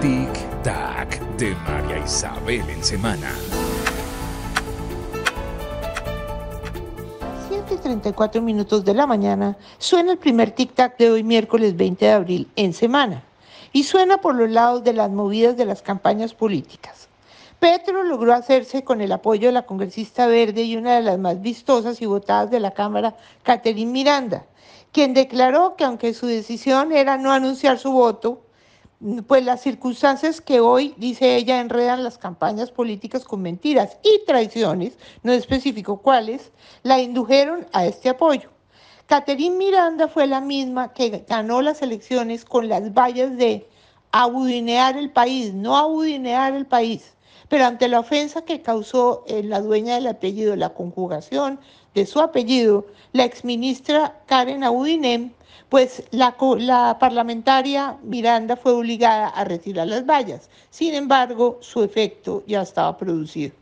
Tic Tac de María Isabel en semana. 7.34 minutos de la mañana suena el primer Tic Tac de hoy miércoles 20 de abril en semana y suena por los lados de las movidas de las campañas políticas. Petro logró hacerse con el apoyo de la congresista verde y una de las más vistosas y votadas de la Cámara, catherine Miranda, quien declaró que aunque su decisión era no anunciar su voto, pues las circunstancias que hoy, dice ella, enredan las campañas políticas con mentiras y traiciones, no específico cuáles, la indujeron a este apoyo. Caterín Miranda fue la misma que ganó las elecciones con las vallas de abudinear el país, no abudinear el país pero ante la ofensa que causó en eh, la dueña del apellido la conjugación de su apellido, la exministra Karen Audinem, pues la, la parlamentaria Miranda fue obligada a retirar las vallas. Sin embargo, su efecto ya estaba producido.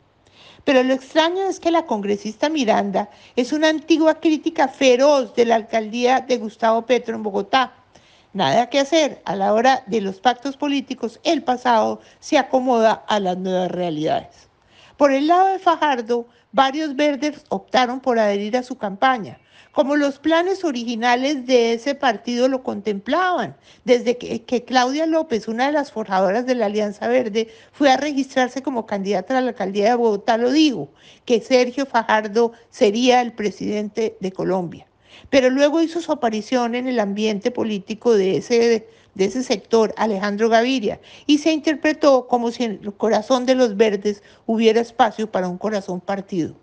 Pero lo extraño es que la congresista Miranda es una antigua crítica feroz de la alcaldía de Gustavo Petro en Bogotá, Nada que hacer. A la hora de los pactos políticos, el pasado se acomoda a las nuevas realidades. Por el lado de Fajardo, varios verdes optaron por adherir a su campaña, como los planes originales de ese partido lo contemplaban, desde que, Claudia López, una de las forjadoras de la Alianza Verde, fue a registrarse como candidata a la alcaldía de Bogotá, lo digo, que Sergio Fajardo sería el presidente de Colombia. Pero luego hizo su aparición en el ambiente político de ese, sector, Alejandro Gaviria, y se interpretó como si en el corazón de los verdes hubiera espacio para un corazón partido.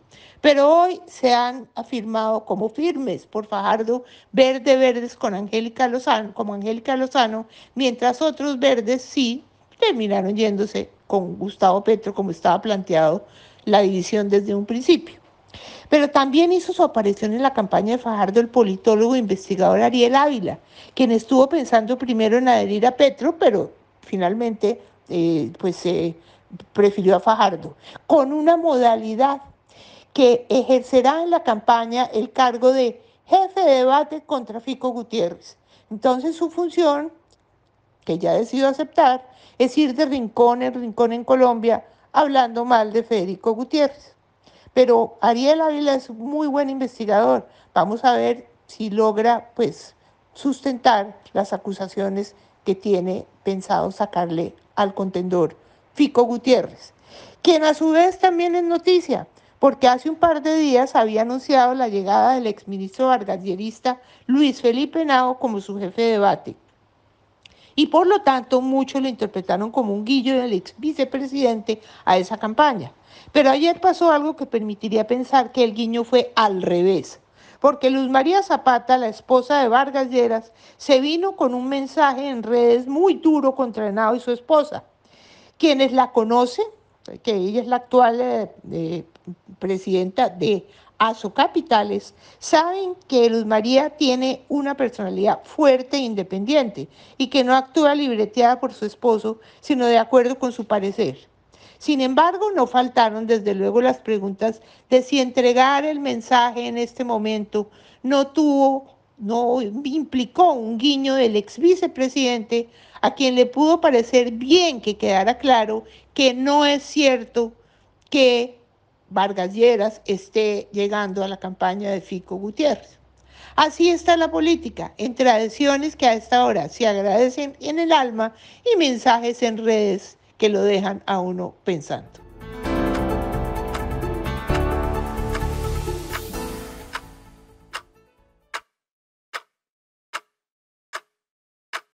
Pero hoy se han afirmado como firmes por Fajardo Verde Verdes con Angélica Lozano, como Angélica Lozano, mientras otros verdes sí terminaron yéndose con Gustavo Petro como estaba planteado la división desde un principio. Pero también hizo su aparición en la campaña de Fajardo el politólogo e investigador Ariel Ávila, quien estuvo pensando primero en adherir a Petro, pero finalmente eh, pues eh, prefirió a Fajardo, con una modalidad que ejercerá en la campaña el cargo de jefe de debate contra Fico Gutiérrez. Entonces su función, que ya decidió aceptar, es ir de rincón en rincón en Colombia hablando mal de Federico Gutiérrez. Pero Ariel Ávila es un muy buen investigador. Vamos a ver si logra pues sustentar las acusaciones que tiene pensado sacarle al contendor Fico Gutiérrez, quien a su vez también es noticia, porque hace un par de días había anunciado la llegada del exministro argandierista Luis Felipe Nao como su jefe de debate y por lo tanto muchos lo interpretaron como un guillo del ex vicepresidente a esa campaña. Pero ayer pasó algo que permitiría pensar que el guiño fue al revés, porque Luz María Zapata, la esposa de Vargas Lleras, se vino con un mensaje en redes muy duro contra Henao y su esposa. Quienes la conocen, que ella es la actual eh, eh, presidenta de a capitales saben que Luz María tiene una personalidad fuerte e independiente y que no actúa libreteada por su esposo, sino de acuerdo con su parecer. Sin embargo, no faltaron desde luego las preguntas de si entregar el mensaje en este momento no tuvo, no implicó un guiño del ex vicepresidente, a quien le pudo parecer bien que quedara claro que no es cierto que Vargas Lleras esté llegando a la campaña de Fico Gutiérrez. Así está la política, entre tradiciones que a esta hora se agradecen en el alma y mensajes en redes que lo dejan a uno pensando.